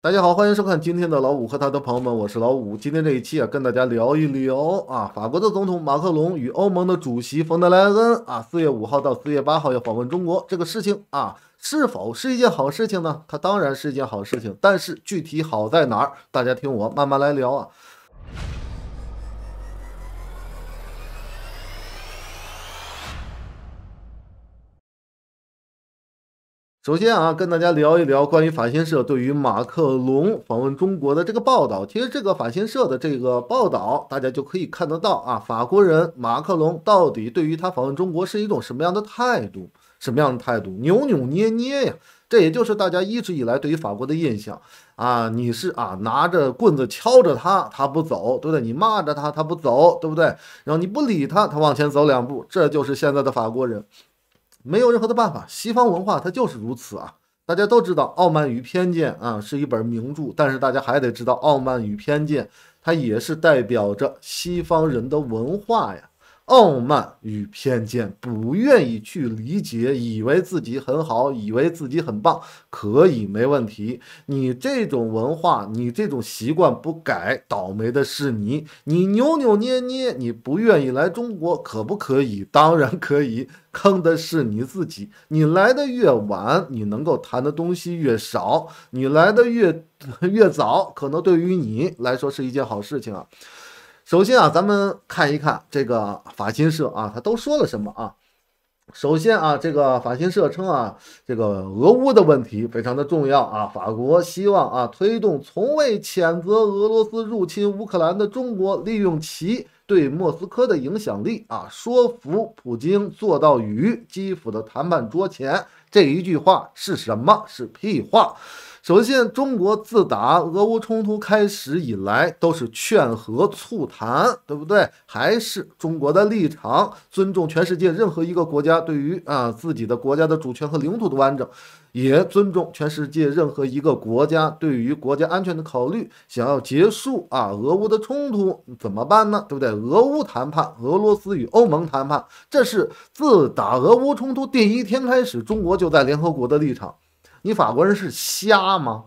大家好，欢迎收看今天的老五和他的朋友们，我是老五。今天这一期啊，跟大家聊一聊啊，法国的总统马克龙与欧盟的主席冯德莱恩啊，四月五号到四月八号要访问中国，这个事情啊，是否是一件好事情呢？它当然是一件好事情，但是具体好在哪儿，大家听我慢慢来聊啊。首先啊，跟大家聊一聊关于法新社对于马克龙访问中国的这个报道。其实这个法新社的这个报道，大家就可以看得到啊，法国人马克龙到底对于他访问中国是一种什么样的态度？什么样的态度？扭扭捏捏呀，这也就是大家一直以来对于法国的印象啊。你是啊，拿着棍子敲着他，他不走，对不对？你骂着他，他不走，对不对？然后你不理他，他往前走两步，这就是现在的法国人。没有任何的办法，西方文化它就是如此啊！大家都知道《傲慢与偏见》啊是一本名著，但是大家还得知道，《傲慢与偏见》它也是代表着西方人的文化呀。傲慢与偏见，不愿意去理解，以为自己很好，以为自己很棒，可以没问题。你这种文化，你这种习惯不改，倒霉的是你。你扭扭捏捏，你不愿意来中国，可不可以？当然可以。坑的是你自己。你来的越晚，你能够谈的东西越少；你来的越 越早，可能对于你来说是一件好事情啊。首先啊，咱们看一看这个法新社啊，他都说了什么啊？首先啊，这个法新社称啊，这个俄乌的问题非常的重要啊，法国希望啊，推动从未谴责俄罗斯入侵乌克兰的中国，利用其对莫斯科的影响力啊，说服普京坐到与基辅的谈判桌前。这一句话是什么？是屁话。首先，中国自打俄乌冲突开始以来，都是劝和促谈，对不对？还是中国的立场，尊重全世界任何一个国家对于啊自己的国家的主权和领土的完整，也尊重全世界任何一个国家对于国家安全的考虑。想要结束啊俄乌的冲突怎么办呢？对不对？俄乌谈判，俄罗斯与欧盟谈判，这是自打俄乌冲突第一天开始，中国就在联合国的立场。你法国人是瞎吗？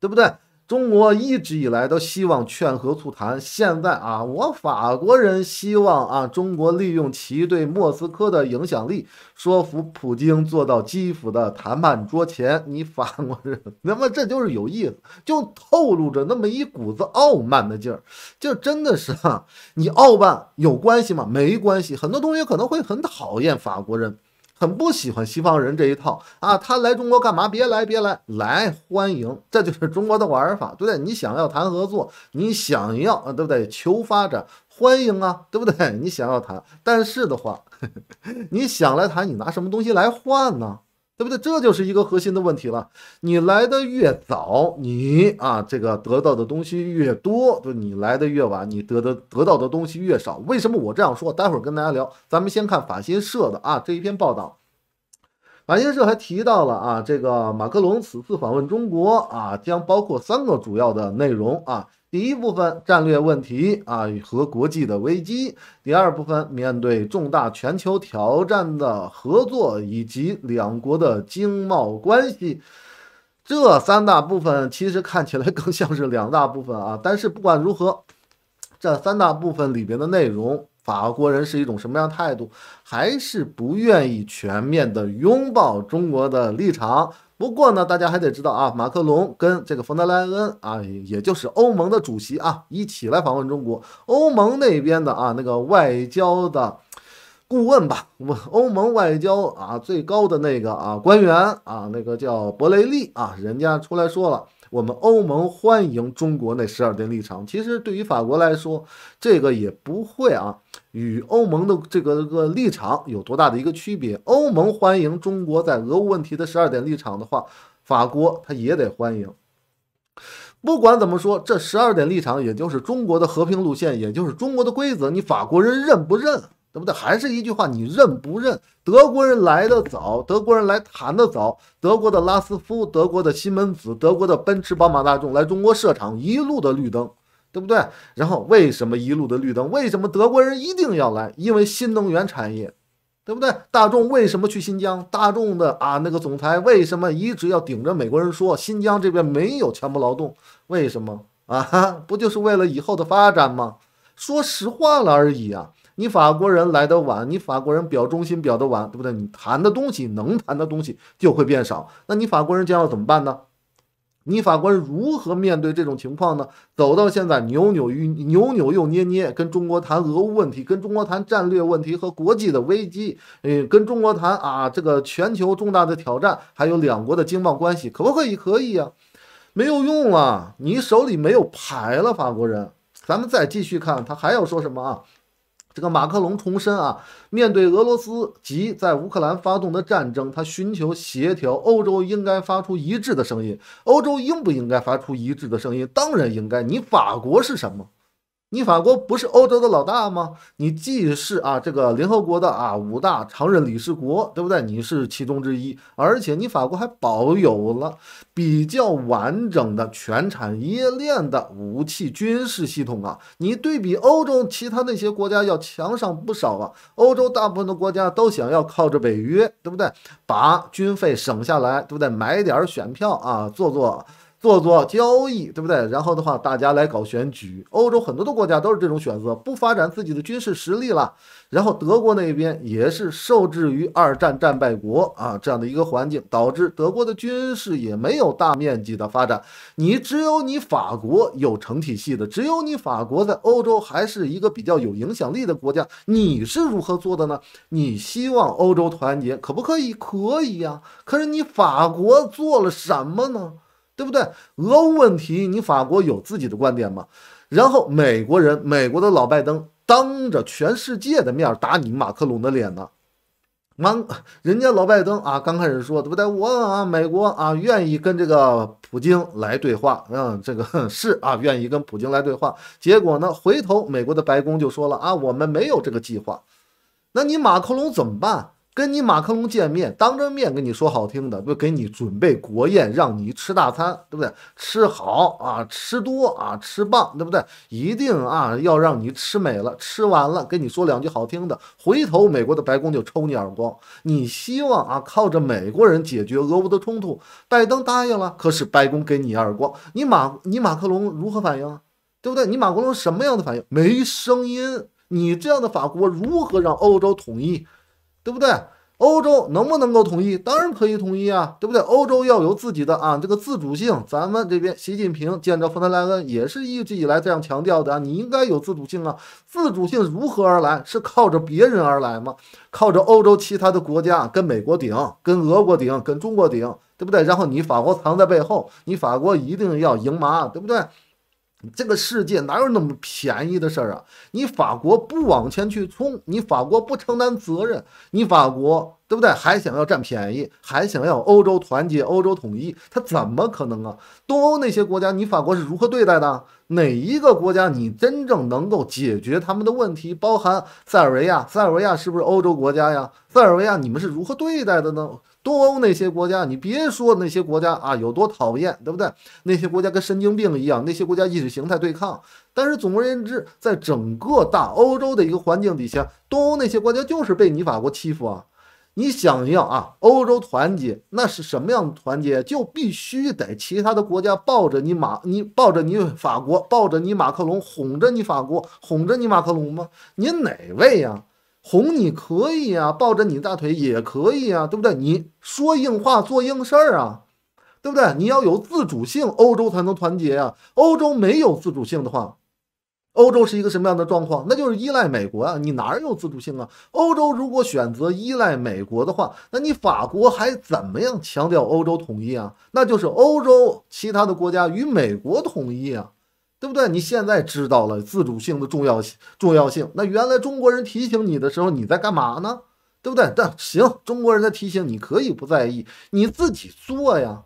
对不对？中国一直以来都希望劝和促谈，现在啊，我法国人希望啊，中国利用其对莫斯科的影响力，说服普京坐到基辅的谈判桌前。你法国人，那么这就是有意思，就透露着那么一股子傲慢的劲儿，就真的是啊，你傲慢有关系吗？没关系。很多同学可能会很讨厌法国人。很不喜欢西方人这一套啊！他来中国干嘛？别来，别来，来欢迎，这就是中国的玩法，对不对？你想要谈合作，你想要啊，对不对？求发展，欢迎啊，对不对？你想要谈，但是的话，你想来谈，你拿什么东西来换呢？对不对？这就是一个核心的问题了。你来的越早，你啊这个得到的东西越多；，就你来的越晚，你得的得到的东西越少。为什么我这样说？待会儿跟大家聊。咱们先看法新社的啊这一篇报道。法新社还提到了啊，这个马克龙此次访问中国啊，将包括三个主要的内容啊。第一部分战略问题啊和国际的危机，第二部分面对重大全球挑战的合作以及两国的经贸关系，这三大部分其实看起来更像是两大部分啊。但是不管如何，这三大部分里边的内容，法国人是一种什么样态度，还是不愿意全面的拥抱中国的立场。不过呢，大家还得知道啊，马克龙跟这个冯德莱恩啊，也就是欧盟的主席啊，一起来访问中国。欧盟那边的啊，那个外交的顾问吧，欧盟外交啊最高的那个啊官员啊，那个叫博雷利啊，人家出来说了。我们欧盟欢迎中国那十二点立场，其实对于法国来说，这个也不会啊，与欧盟的这个个立场有多大的一个区别？欧盟欢迎中国在俄乌问题的十二点立场的话，法国他也得欢迎。不管怎么说，这十二点立场也就是中国的和平路线，也就是中国的规则，你法国人认不认？对不对？还是一句话，你认不认？德国人来的早，德国人来谈的早，德国的拉斯夫、德国的西门子、德国的奔驰、宝马、大众来中国设厂，一路的绿灯，对不对？然后为什么一路的绿灯？为什么德国人一定要来？因为新能源产业，对不对？大众为什么去新疆？大众的啊那个总裁为什么一直要顶着美国人说新疆这边没有强迫劳动？为什么啊？不就是为了以后的发展吗？说实话了而已啊。你法国人来的晚，你法国人表忠心表的晚，对不对？你谈的东西，能谈的东西就会变少。那你法国人将要怎么办呢？你法官如何面对这种情况呢？走到现在，扭扭又扭扭又捏捏，跟中国谈俄乌问题，跟中国谈战略问题和国际的危机，诶，跟中国谈啊，这个全球重大的挑战，还有两国的经贸关系，可不可以？可以啊，没有用了，你手里没有牌了，法国人。咱们再继续看，他还要说什么啊？这个马克龙重申啊，面对俄罗斯及在乌克兰发动的战争，他寻求协调欧洲应该发出一致的声音。欧洲应不应该发出一致的声音？当然应该。你法国是什么？你法国不是欧洲的老大吗？你既是啊这个联合国的啊五大常任理事国，对不对？你是其中之一，而且你法国还保有了比较完整的全产业链的武器军事系统啊！你对比欧洲其他那些国家要强上不少啊！欧洲大部分的国家都想要靠着北约，对不对？把军费省下来，对不对？买点儿选票啊，做做。做做交易，对不对？然后的话，大家来搞选举。欧洲很多的国家都是这种选择，不发展自己的军事实力了。然后德国那边也是受制于二战战败国啊这样的一个环境，导致德国的军事也没有大面积的发展。你只有你法国有成体系的，只有你法国在欧洲还是一个比较有影响力的国家。你是如何做的呢？你希望欧洲团结，可不可以？可以呀。可是你法国做了什么呢？对不对？俄乌问题，你法国有自己的观点吗？然后美国人，美国的老拜登当着全世界的面打你马克龙的脸呢。完，人家老拜登啊，刚开始说对不对？我啊，美国啊，愿意跟这个普京来对话。嗯，这个 是啊，愿意跟普京来对话。结果呢，回头美国的白宫就说了啊，我们没有这个计划。那你马克龙怎么办？跟你马克龙见面，当着面跟你说好听的，就给你准备国宴，让你吃大餐，对不对？吃好啊，吃多啊，吃棒，对不对？一定啊，要让你吃美了，吃完了，跟你说两句好听的。回头美国的白宫就抽你耳光。你希望啊，靠着美国人解决俄乌的冲突，拜登答应了，可是白宫给你耳光，你马你马克龙如何反应啊？对不对？你马克龙什么样的反应？没声音。你这样的法国如何让欧洲统一？对不对？欧洲能不能够统一？当然可以统一啊，对不对？欧洲要有自己的啊，这个自主性。咱们这边习近平见着冯德莱恩也是一直以来这样强调的啊，你应该有自主性啊。自主性如何而来？是靠着别人而来吗？靠着欧洲其他的国家跟美国顶，跟俄国顶，跟中国顶，对不对？然后你法国藏在背后，你法国一定要赢麻，对不对？这个世界哪有那么便宜的事儿啊？你法国不往前去冲，你法国不承担责任，你法国对不对？还想要占便宜，还想要欧洲团结、欧洲统一，他怎么可能啊？东欧那些国家，你法国是如何对待的？哪一个国家你真正能够解决他们的问题？包含塞尔维亚，塞尔维亚是不是欧洲国家呀？塞尔维亚你们是如何对待的呢？东欧那些国家，你别说那些国家啊，有多讨厌，对不对？那些国家跟神经病一样，那些国家意识形态对抗。但是总而言之，在整个大欧洲的一个环境底下，东欧那些国家就是被你法国欺负啊！你想要啊，欧洲团结，那是什么样的团结？就必须得其他的国家抱着你马，你抱着你法国，抱着你马克龙，哄着你法国，哄着你马克龙吗？您哪位呀？哄你可以啊，抱着你大腿也可以啊，对不对？你说硬话做硬事儿啊，对不对？你要有自主性，欧洲才能团结啊。欧洲没有自主性的话，欧洲是一个什么样的状况？那就是依赖美国啊。你哪有自主性啊？欧洲如果选择依赖美国的话，那你法国还怎么样强调欧洲统一啊？那就是欧洲其他的国家与美国统一啊。对不对？你现在知道了自主性的重要性重要性，那原来中国人提醒你的时候，你在干嘛呢？对不对？但行，中国人在提醒你，可以不在意，你自己做呀，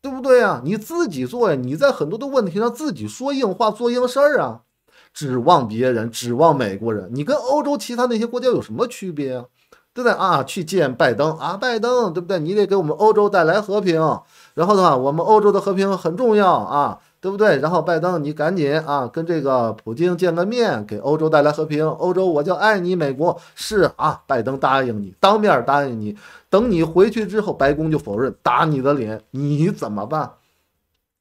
对不对呀？你自己做呀，你在很多的问题上自己说硬话，做硬事儿啊，指望别人，指望美国人，你跟欧洲其他那些国家有什么区别啊？对不对啊？去见拜登啊，拜登对不对？你得给我们欧洲带来和平，然后的话，我们欧洲的和平很重要啊。对不对？然后拜登，你赶紧啊，跟这个普京见个面，给欧洲带来和平。欧洲，我就爱你。美国是啊，拜登答应你，当面答应你。等你回去之后，白宫就否认，打你的脸，你怎么办？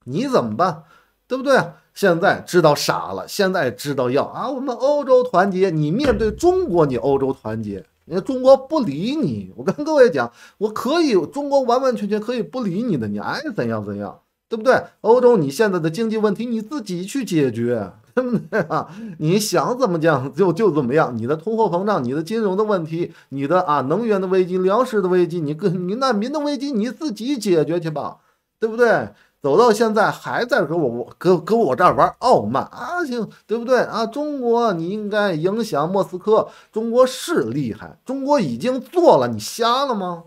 你怎么办？对不对？现在知道傻了，现在知道要啊，我们欧洲团结。你面对中国，你欧洲团结。你看中国不理你，我跟各位讲，我可以，中国完完全全可以不理你的，你爱怎样怎样。对不对？欧洲，你现在的经济问题你自己去解决，对不对啊？你想怎么讲就就怎么样。你的通货膨胀，你的金融的问题，你的啊能源的危机，粮食的危机，你跟你难民的危机，你自己解决去吧，对不对？走到现在还在搁我搁搁我这儿玩傲慢啊，行，对不对啊？中国，你应该影响莫斯科。中国是厉害，中国已经做了，你瞎了吗？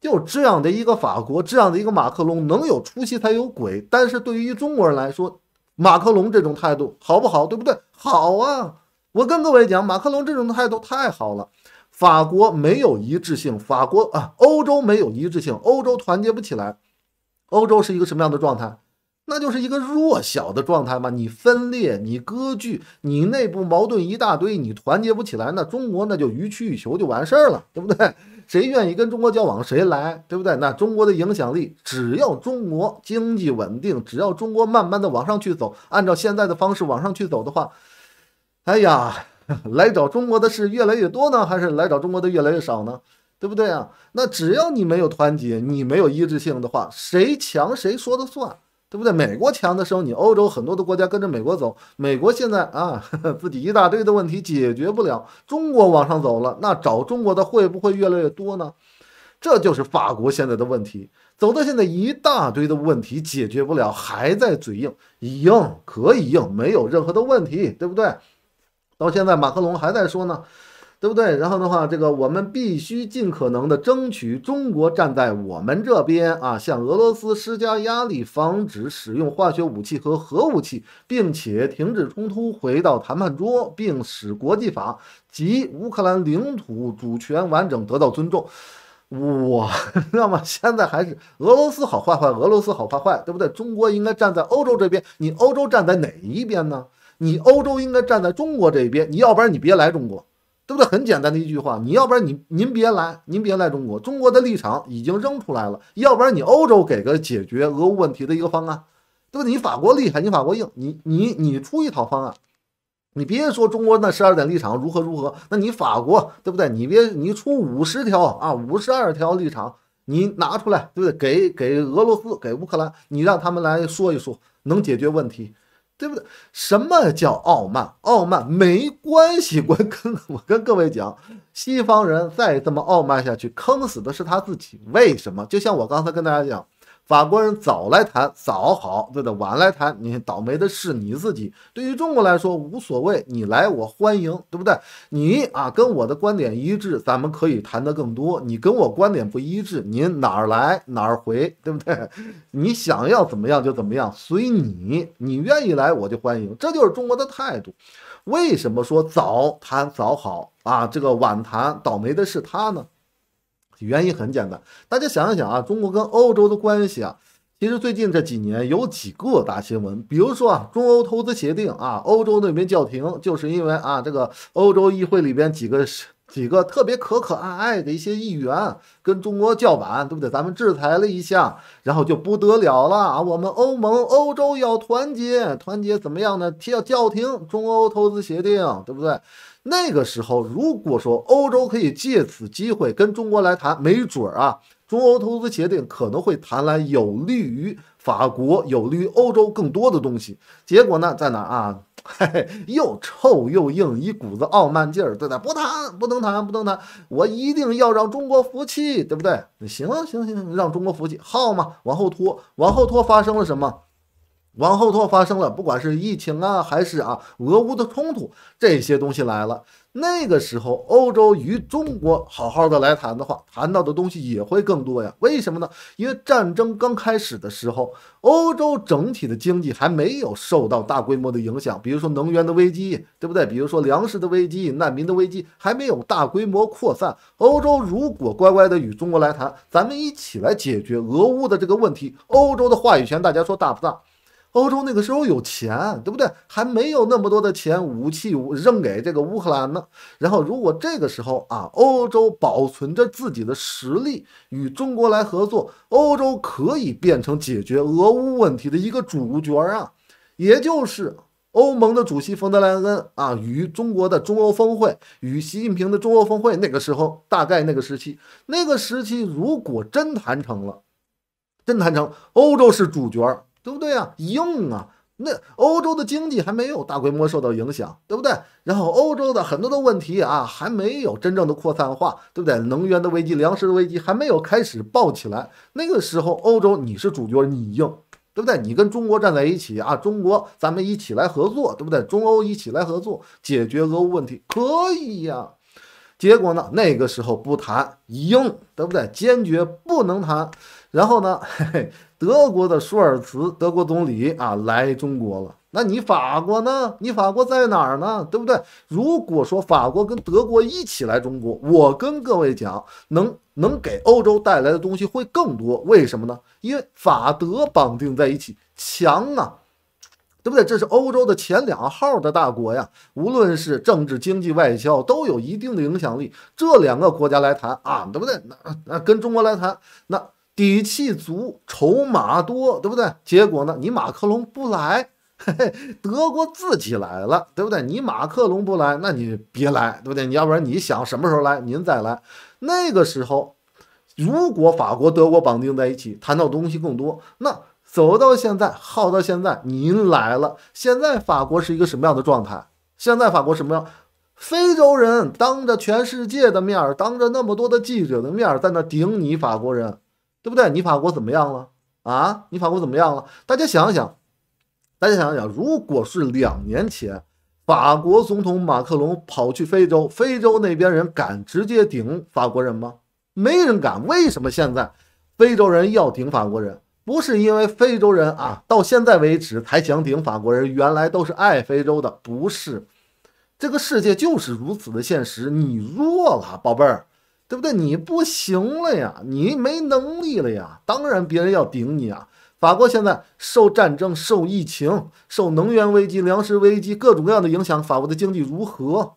就这样的一个法国，这样的一个马克龙，能有出息才有鬼。但是对于中国人来说，马克龙这种态度好不好，对不对？好啊！我跟各位讲，马克龙这种态度太好了。法国没有一致性，法国啊，欧洲没有一致性，欧洲团结不起来。欧洲是一个什么样的状态？那就是一个弱小的状态嘛。你分裂，你割据，你内部矛盾一大堆，你团结不起来，那中国那就予取予求就完事儿了，对不对？谁愿意跟中国交往，谁来，对不对？那中国的影响力，只要中国经济稳定，只要中国慢慢的往上去走，按照现在的方式往上去走的话，哎呀，来找中国的是越来越多呢，还是来找中国的越来越少呢？对不对啊？那只要你没有团结，你没有一致性的话，谁强谁说的算。对不对？美国强的时候，你欧洲很多的国家跟着美国走。美国现在啊，自 己一大堆的问题解决不了。中国往上走了，那找中国的会不会越来越多呢？这就是法国现在的问题，走到现在一大堆的问题解决不了，还在嘴硬，硬可以硬，没有任何的问题，对不对？到现在，马克龙还在说呢。对不对？然后的话，这个我们必须尽可能的争取中国站在我们这边啊，向俄罗斯施加压力，防止使用化学武器和核武器，并且停止冲突，回到谈判桌，并使国际法及乌克兰领土主权完整得到尊重。哇，知道吗？现在还是俄罗斯好坏坏，俄罗斯好坏坏，对不对？中国应该站在欧洲这边，你欧洲站在哪一边呢？你欧洲应该站在中国这一边，你要不然你别来中国。对不对？很简单的一句话，你要不然你您别来，您别来中国，中国的立场已经扔出来了。要不然你欧洲给个解决俄乌问题的一个方案，对不对？你法国厉害，你法国硬，你你你出一套方案，你别说中国那十二点立场如何如何，那你法国对不对？你别你出五十条啊，五十二条立场你拿出来，对不对？给给俄罗斯，给乌克兰，你让他们来说一说，能解决问题。对不对？什么叫傲慢？傲慢没关系，我跟我跟各位讲，西方人再这么傲慢下去，坑死的是他自己。为什么？就像我刚才跟大家讲。法国人早来谈早好，对的，晚来谈你倒霉的是你自己。对于中国来说无所谓，你来我欢迎，对不对？你啊，跟我的观点一致，咱们可以谈得更多。你跟我观点不一致，您哪儿来哪儿回，对不对？你想要怎么样就怎么样，随你。你愿意来我就欢迎，这就是中国的态度。为什么说早谈早好啊？这个晚谈倒霉的是他呢？原因很简单，大家想一想啊，中国跟欧洲的关系啊，其实最近这几年有几个大新闻，比如说啊，中欧投资协定啊，欧洲那边叫停，就是因为啊，这个欧洲议会里边几个几个特别可可爱爱的一些议员跟中国叫板，对不对？咱们制裁了一下，然后就不得了了啊，我们欧盟欧洲要团结，团结怎么样呢？要叫停中欧投资协定，对不对？那个时候，如果说欧洲可以借此机会跟中国来谈，没准儿啊，中欧投资协定可能会谈来有利于法国、有利于欧洲更多的东西。结果呢，在哪啊？嘿嘿，又臭又硬，一股子傲慢劲儿，对不不谈，不能谈，不能谈，我一定要让中国服气，对不对？行行行，让中国服气，好嘛，往后拖，往后拖，发生了什么？往后拖，发生了，不管是疫情啊，还是啊俄乌的冲突，这些东西来了。那个时候，欧洲与中国好好的来谈的话，谈到的东西也会更多呀。为什么呢？因为战争刚开始的时候，欧洲整体的经济还没有受到大规模的影响，比如说能源的危机，对不对？比如说粮食的危机、难民的危机还没有大规模扩散。欧洲如果乖乖的与中国来谈，咱们一起来解决俄乌的这个问题，欧洲的话语权大家说大不大？欧洲那个时候有钱，对不对？还没有那么多的钱武器扔给这个乌克兰呢。然后，如果这个时候啊，欧洲保存着自己的实力，与中国来合作，欧洲可以变成解决俄乌问题的一个主角啊。也就是欧盟的主席冯德莱恩啊，与中国的中欧峰会，与习近平的中欧峰会，那个时候大概那个时期，那个时期如果真谈成了，真谈成，欧洲是主角。对不对啊？硬啊！那欧洲的经济还没有大规模受到影响，对不对？然后欧洲的很多的问题啊，还没有真正的扩散化，对不对？能源的危机、粮食的危机还没有开始爆起来。那个时候，欧洲你是主角，你硬，对不对？你跟中国站在一起啊，中国咱们一起来合作，对不对？中欧一起来合作解决俄乌问题，可以呀。结果呢？那个时候不谈，硬，对不对？坚决不能谈。然后呢，嘿嘿，德国的舒尔茨，德国总理啊，来中国了。那你法国呢？你法国在哪儿呢？对不对？如果说法国跟德国一起来中国，我跟各位讲，能能给欧洲带来的东西会更多。为什么呢？因为法德绑定在一起，强啊，对不对？这是欧洲的前两号的大国呀，无论是政治、经济、外交，都有一定的影响力。这两个国家来谈啊，对不对？那那跟中国来谈，那。底气足，筹码多，对不对？结果呢？你马克龙不来，嘿嘿，德国自己来了，对不对？你马克龙不来，那你别来，对不对？你要不然你想什么时候来，您再来。那个时候，如果法国、德国绑定在一起，谈到东西更多。那走到现在，耗到现在，您来了。现在法国是一个什么样的状态？现在法国什么样？非洲人当着全世界的面儿，当着那么多的记者的面儿，在那顶你法国人。对不对？你法国怎么样了？啊，你法国怎么样了？大家想想，大家想想，如果是两年前，法国总统马克龙跑去非洲，非洲那边人敢直接顶法国人吗？没人敢。为什么现在非洲人要顶法国人？不是因为非洲人啊，到现在为止才想顶法国人，原来都是爱非洲的，不是？这个世界就是如此的现实，你弱了，宝贝儿。对不对？你不行了呀，你没能力了呀。当然，别人要顶你啊。法国现在受战争、受疫情、受能源危机、粮食危机各种各样的影响，法国的经济如何？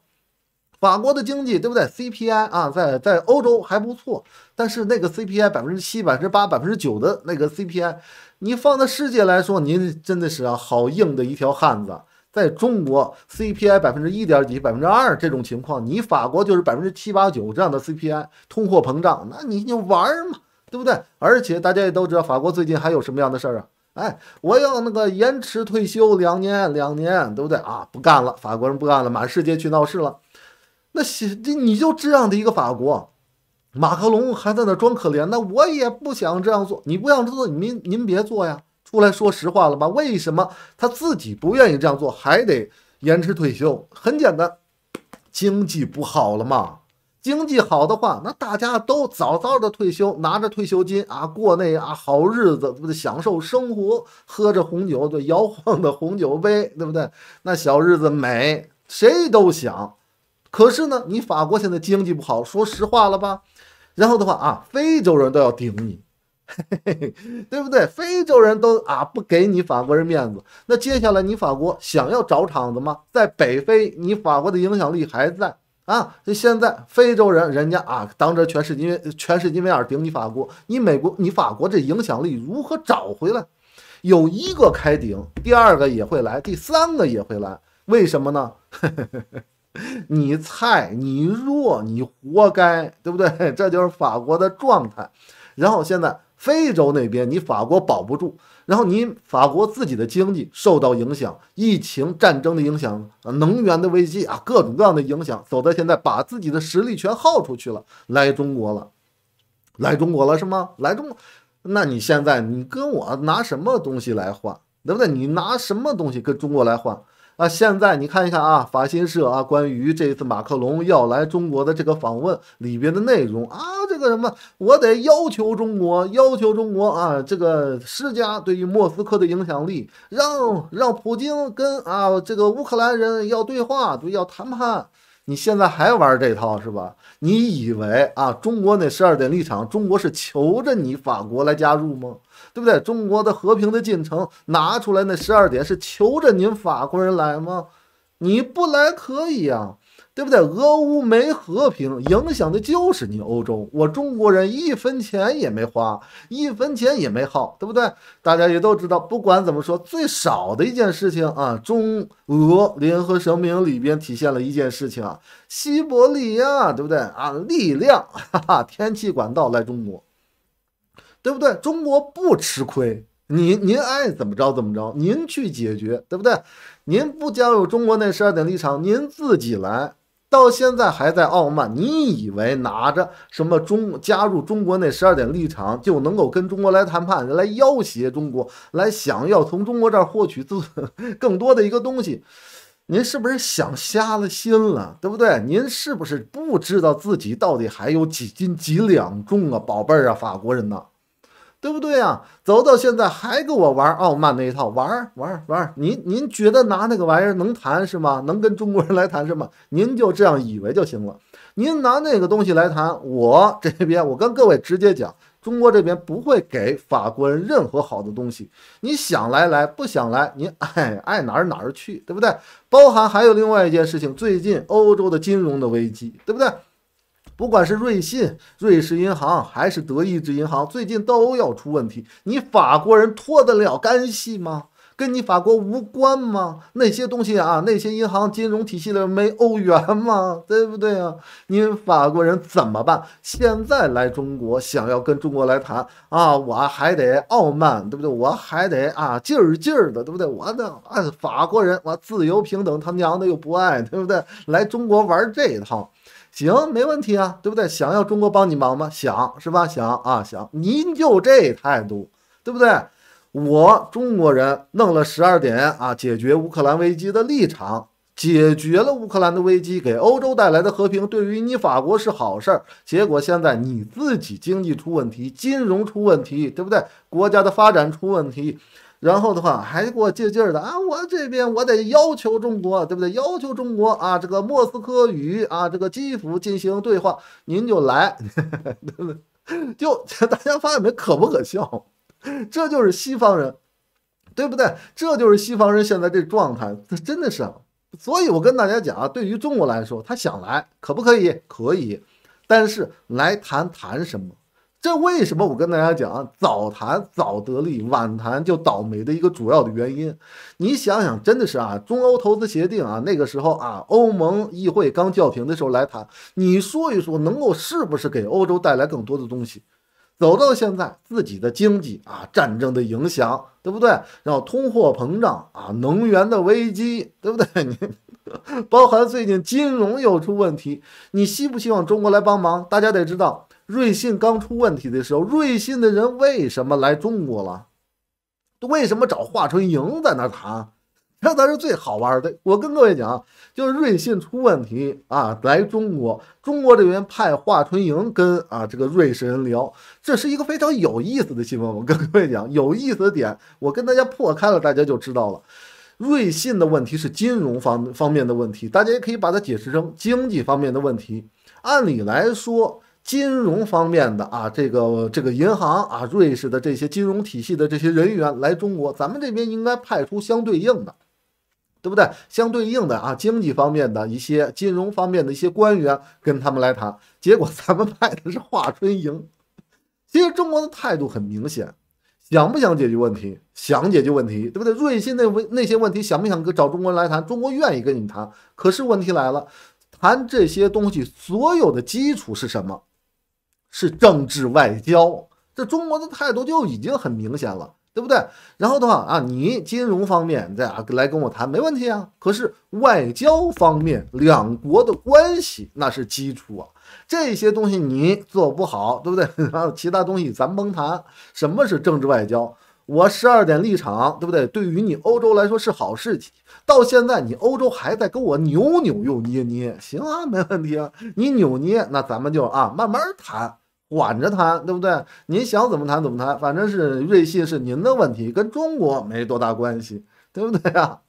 法国的经济对不对？CPI 啊，在在欧洲还不错，但是那个 CPI 百分之七、百分之八、百分之九的那个 CPI，你放在世界来说，您真的是啊，好硬的一条汉子。在中国，CPI 百分之一点几、百分之二这种情况，你法国就是百分之七八九这样的 CPI 通货膨胀，那你就玩嘛，对不对？而且大家也都知道，法国最近还有什么样的事儿啊？哎，我要那个延迟退休两年两年，对不对啊？不干了，法国人不干了，满世界去闹事了。那这你就这样的一个法国，马克龙还在那装可怜呢，我也不想这样做，你不想做，您您别做呀。出来说实话了吧？为什么他自己不愿意这样做，还得延迟退休？很简单，经济不好了嘛。经济好的话，那大家都早早的退休，拿着退休金啊，过那啊好日子，享受生活，喝着红酒，对，摇晃的红酒杯，对不对？那小日子美，谁都想。可是呢，你法国现在经济不好，说实话了吧？然后的话啊，非洲人都要顶你。对不对？非洲人都啊不给你法国人面子，那接下来你法国想要找场子吗？在北非，你法国的影响力还在啊！现在非洲人人家啊当着全世界全世界面顶你法国，你美国，你法国这影响力如何找回来？有一个开顶，第二个也会来，第三个也会来。为什么呢？你菜，你弱，你活该，对不对？这就是法国的状态。然后现在。非洲那边，你法国保不住，然后你法国自己的经济受到影响，疫情、战争的影响，能源的危机啊，各种各样的影响，走到现在，把自己的实力全耗出去了，来中国了，来中国了是吗？来中，那你现在你跟我拿什么东西来换，对不对？你拿什么东西跟中国来换？啊，现在你看一看啊，法新社啊，关于这一次马克龙要来中国的这个访问里边的内容啊，这个什么，我得要求中国，要求中国啊，这个施加对于莫斯科的影响力，让让普京跟啊这个乌克兰人要对话，对，要谈判。你现在还玩这套是吧？你以为啊，中国那十二点立场，中国是求着你法国来加入吗？对不对？中国的和平的进程拿出来那十二点是求着您法国人来吗？你不来可以呀，对不对？俄乌没和平，影响的就是你欧洲。我中国人一分钱也没花，一分钱也没耗，对不对？大家也都知道，不管怎么说，最少的一件事情啊，中俄联合声明里边体现了一件事情啊，西伯利亚，对不对啊？力量，哈哈，天气管道来中国。对不对？中国不吃亏，您您爱怎么着怎么着，您去解决，对不对？您不加入中国那十二点立场，您自己来到现在还在傲慢。你以为拿着什么中加入中国那十二点立场就能够跟中国来谈判，来要挟中国，来想要从中国这儿获取自 更多的一个东西？您是不是想瞎了心了？对不对？您是不是不知道自己到底还有几斤几两重啊，宝贝儿啊，法国人呐？对不对啊？走到现在还跟我玩傲慢那一套，玩玩玩！您您觉得拿那个玩意儿能谈是吗？能跟中国人来谈是吗？您就这样以为就行了。您拿那个东西来谈，我这边我跟各位直接讲，中国这边不会给法国人任何好的东西。你想来来，不想来，您爱爱哪儿哪儿去，对不对？包含还有另外一件事情，最近欧洲的金融的危机，对不对？不管是瑞信、瑞士银行还是德意志银行，最近都要出问题。你法国人脱得了干系吗？跟你法国无关吗？那些东西啊，那些银行金融体系里没欧元吗？对不对啊？你法国人怎么办？现在来中国想要跟中国来谈啊，我还得傲慢，对不对？我还得啊劲儿劲儿的，对不对？我的按法国人，我自由平等，他娘的又不爱，对不对？来中国玩这一套。行，没问题啊，对不对？想要中国帮你忙吗？想是吧？想啊，想。您就这态度，对不对？我中国人弄了十二点啊，解决乌克兰危机的立场，解决了乌克兰的危机，给欧洲带来的和平，对于你法国是好事儿。结果现在你自己经济出问题，金融出问题，对不对？国家的发展出问题。然后的话，还给我借劲儿的啊！我这边我得要求中国，对不对？要求中国啊，这个莫斯科与啊这个基辅进行对话，您就来，对不对？就大家发现没？可不可笑？这就是西方人，对不对？这就是西方人现在这状态，他真的是。所以我跟大家讲，啊，对于中国来说，他想来可不可以？可以，但是来谈谈什么？这为什么我跟大家讲啊？早谈早得利，晚谈就倒霉的一个主要的原因。你想想，真的是啊，中欧投资协定啊，那个时候啊，欧盟议会刚叫停的时候来谈，你说一说，能够是不是给欧洲带来更多的东西？走到现在，自己的经济啊，战争的影响，对不对？然后通货膨胀啊，能源的危机，对不对？你，包含最近金融又出问题，你希不希望中国来帮忙？大家得知道。瑞信刚出问题的时候，瑞信的人为什么来中国了？为什么找华春莹在那谈？这才是最好玩的。我跟各位讲，就是瑞信出问题啊，来中国，中国这边派华春莹跟啊这个瑞士人聊，这是一个非常有意思的新闻。我跟各位讲，有意思的点，我跟大家破开了，大家就知道了。瑞信的问题是金融方方面的问题，大家也可以把它解释成经济方面的问题。按理来说。金融方面的啊，这个这个银行啊，瑞士的这些金融体系的这些人员来中国，咱们这边应该派出相对应的，对不对？相对应的啊，经济方面的一些、金融方面的一些官员跟他们来谈。结果咱们派的是华春莹。其实中国的态度很明显：想不想解决问题？想解决问题，对不对？瑞信那问那些问题，想不想跟找中国人来谈？中国愿意跟你谈。可是问题来了，谈这些东西所有的基础是什么？是政治外交，这中国的态度就已经很明显了，对不对？然后的话啊，你金融方面，你啊来跟我谈，没问题啊。可是外交方面，两国的关系那是基础啊，这些东西你做不好，对不对？然后其他东西咱甭谈。什么是政治外交？我十二点立场，对不对？对于你欧洲来说是好事情。到现在你欧洲还在跟我扭扭又捏捏，行啊，没问题啊。你扭捏，那咱们就啊慢慢谈。管着谈，对不对？您想怎么谈怎么谈，反正是瑞信是您的问题，跟中国没多大关系，对不对啊？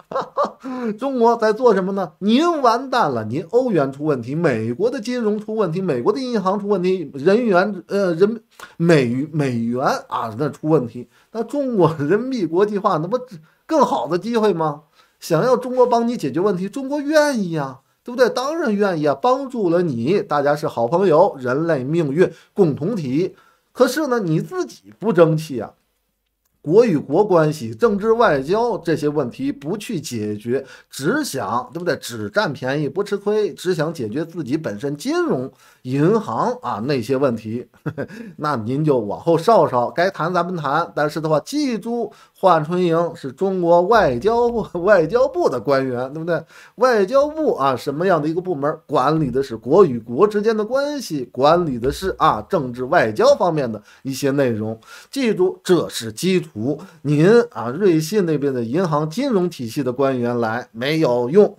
中国在做什么呢？您完蛋了，您欧元出问题，美国的金融出问题，美国的银行出问题，人员呃人美美元啊那出问题，那中国人民币国际化那不更好的机会吗？想要中国帮你解决问题，中国愿意啊。对不对？当然愿意啊，帮助了你，大家是好朋友，人类命运共同体。可是呢，你自己不争气啊，国与国关系、政治外交这些问题不去解决，只想对不对？只占便宜不吃亏，只想解决自己本身金融。银行啊那些问题，那您就往后稍稍，该谈咱们谈。但是的话，记住，华春莹是中国外交部 外交部的官员，对不对？外交部啊，什么样的一个部门？管理的是国与国之间的关系，管理的是啊政治外交方面的一些内容。记住，这是基础。您啊，瑞信那边的银行金融体系的官员来没有用，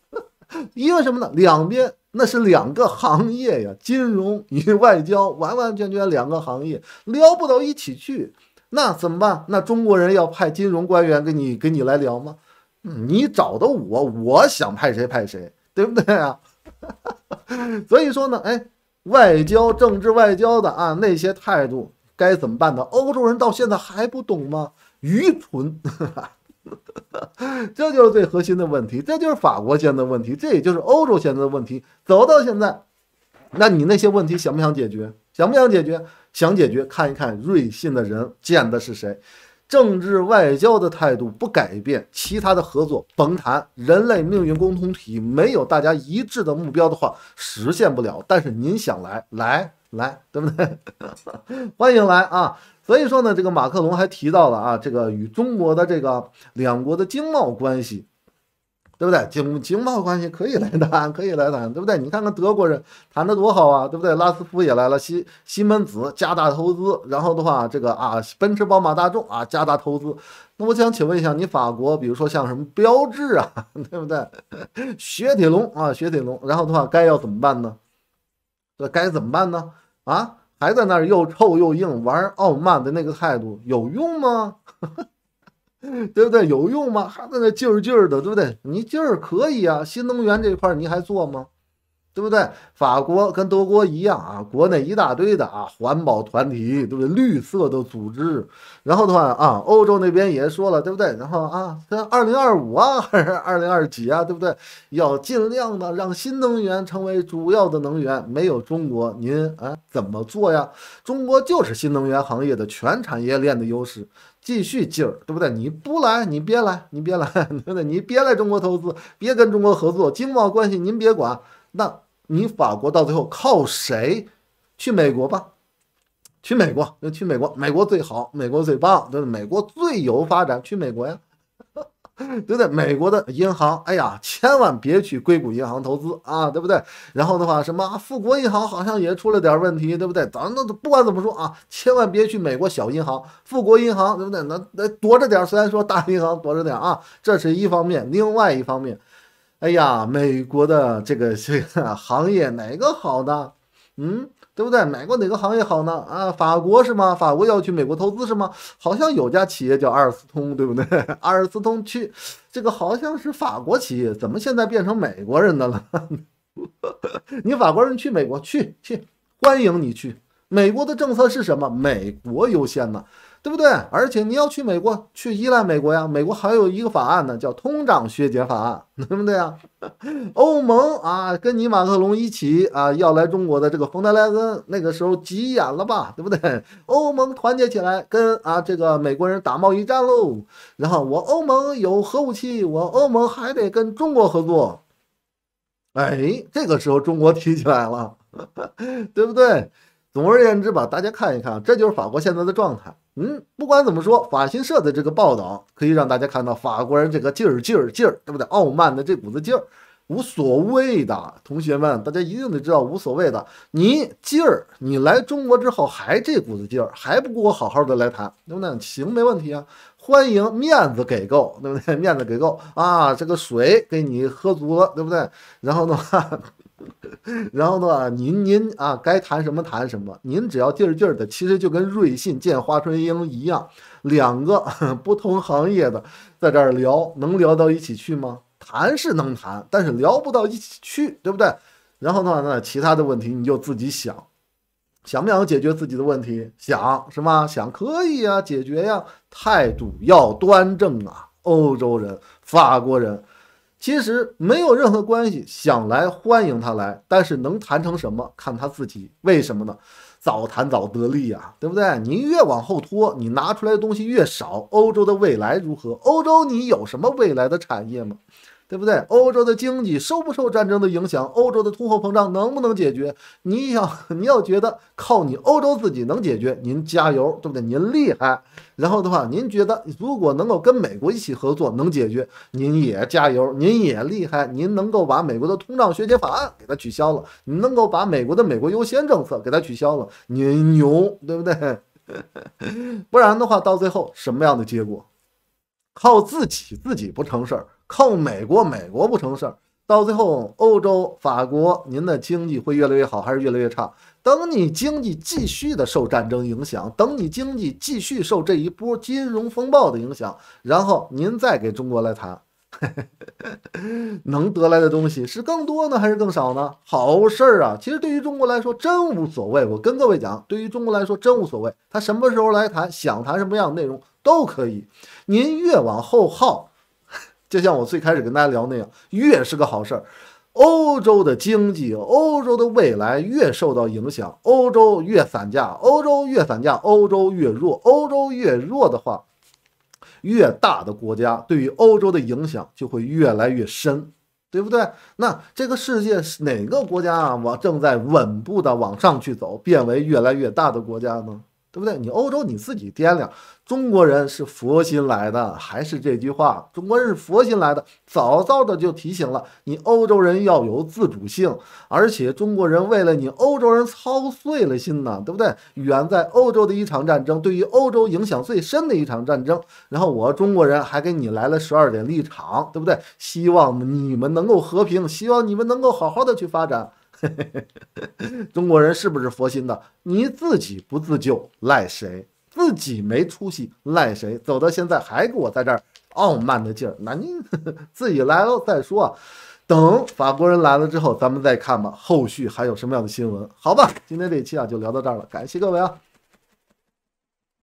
因为什么呢？两边。那是两个行业呀，金融与外交，完完全全两个行业，聊不到一起去，那怎么办？那中国人要派金融官员跟你跟你来聊吗？你找的我，我想派谁派谁，对不对啊？所以说呢，哎，外交政治外交的啊那些态度该怎么办呢？欧洲人到现在还不懂吗？愚蠢！这就是最核心的问题，这就是法国现在的问题，这也就是欧洲现在的问题。走到现在，那你那些问题想不想解决？想不想解决？想解决，看一看瑞信的人见的是谁。政治外交的态度不改变，其他的合作甭谈。人类命运共同体没有大家一致的目标的话，实现不了。但是您想来，来来，对不对？欢迎来啊！所以说呢，这个马克龙还提到了啊，这个与中国的这个两国的经贸关系，对不对？经经贸关系可以来谈，可以来谈，对不对？你看看德国人谈的多好啊，对不对？拉斯夫也来了，西西门子加大投资，然后的话，这个啊，奔驰、宝马、大众啊，加大投资。那我想请问一下，你法国，比如说像什么标志啊，对不对？雪铁龙啊，雪铁龙，然后的话，该要怎么办呢？这该怎么办呢？啊？还在那儿又臭又硬，玩傲慢的那个态度有用吗？对不对？有用吗？还在那劲劲儿的，对不对？你劲儿可以啊，新能源这一块你还做吗？对不对？法国跟德国一样啊，国内一大堆的啊环保团体，对不对？绿色的组织。然后的话啊，欧洲那边也说了，对不对？然后啊，这二零二五啊，还是二零二几啊，对不对？要尽量的让新能源成为主要的能源。没有中国，您啊怎么做呀？中国就是新能源行业的全产业链的优势，继续劲儿，对不对？你不来，你别来，你别来，对不对？你别来中国投资，别跟中国合作，经贸关系您别管那。你法国到最后靠谁？去美国吧，去美国，去美国，美国最好，美国最棒，对不对？美国最有发展，去美国呀，对不对？美国的银行，哎呀，千万别去硅谷银行投资啊，对不对？然后的话，什么富国银行好像也出了点问题，对不对？咱那不管怎么说啊，千万别去美国小银行、富国银行，对不对？那那躲着点，虽然说大银行躲着点啊，这是一方面，另外一方面。哎呀，美国的这个 这个行业哪个好呢？嗯，对不对？美国哪个行业好呢？啊，法国是吗？法国要去美国投资是吗？好像有家企业叫阿尔斯通，对不对？阿尔斯通去，这个好像是法国企业，怎么现在变成美国人的了？你法国人去美国去去，欢迎你去。美国的政策是什么？美国优先呢？对不对？而且你要去美国，去依赖美国呀。美国还有一个法案呢，叫通胀削减法案，对不对啊？欧盟啊，跟你马克龙一起啊，要来中国的这个冯德莱恩那个时候急眼了吧，对不对？欧盟团结起来，跟啊这个美国人打贸易战喽。然后我欧盟有核武器，我欧盟还得跟中国合作。哎，这个时候中国提起来了，对不对？总而言之吧，大家看一看，这就是法国现在的状态。嗯，不管怎么说，法新社的这个报道可以让大家看到法国人这个劲儿劲儿劲儿，对不对？傲慢的这股子劲儿，无所谓的。同学们，大家一定得知道无所谓的。你劲儿，你来中国之后还这股子劲儿，还不够我好好的来谈，对不对？行，没问题啊，欢迎，面子给够，对不对？面子给够啊，这个水给你喝足了，对不对？然后的话。然后的话，您您啊，该谈什么谈什么，您只要劲儿劲儿的，其实就跟瑞信见花春英一样，两个 不同行业的在这儿聊，能聊到一起去吗？谈是能谈，但是聊不到一起去，对不对？然后的话呢，其他的问题你就自己想，想不想解决自己的问题？想是吗？想可以啊，解决呀，态度要端正啊，欧洲人，法国人。其实没有任何关系，想来欢迎他来，但是能谈成什么，看他自己。为什么呢？早谈早得利呀，对不对？你越往后拖，你拿出来的东西越少。欧洲的未来如何？欧洲你有什么未来的产业吗？对不对？欧洲的经济受不受战争的影响？欧洲的通货膨胀能不能解决？你要 你要觉得靠你欧洲自己能解决，您加油，对不对？您厉害。然后的话，您觉得如果能够跟美国一起合作能解决，您也加油，您也厉害。您能够把美国的通胀削减法案给它取消了，您能够把美国的美国优先政策给它取消了，您牛，对不对？不然的话，到最后什么样的结果？靠自己，自己不成事儿。靠美国，美国不成事儿。到最后，欧洲、法国，您的经济会越来越好，还是越来越差？等你经济继续的受战争影响，等你经济继续受这一波金融风暴的影响，然后您再给中国来谈，能得来的东西是更多呢，还是更少呢？好事儿啊！其实对于中国来说，真无所谓。我跟各位讲，对于中国来说，真无所谓。他什么时候来谈，想谈什么样的内容都可以。您越往后耗。就像我最开始跟大家聊那样，越是个好事儿。欧洲的经济、欧洲的未来越受到影响，欧洲越散架，欧洲越散架，欧洲越弱，欧洲越弱的话，越大的国家对于欧洲的影响就会越来越深，对不对？那这个世界是哪个国家啊？往正在稳步的往上去走，变为越来越大的国家呢？对不对？你欧洲你自己掂量。中国人是佛心来的，还是这句话？中国人是佛心来的，早早的就提醒了你欧洲人要有自主性，而且中国人为了你欧洲人操碎了心呢，对不对？远在欧洲的一场战争，对于欧洲影响最深的一场战争，然后我中国人还给你来了十二点立场，对不对？希望你们能够和平，希望你们能够好好的去发展。中国人是不是佛心的？你自己不自救，赖谁？自己没出息，赖谁？走到现在还给我在这儿傲慢的劲儿，那你 自己来了再说。等法国人来了之后，咱们再看吧。后续还有什么样的新闻？好吧，今天这期啊就聊到这儿了，感谢各位啊。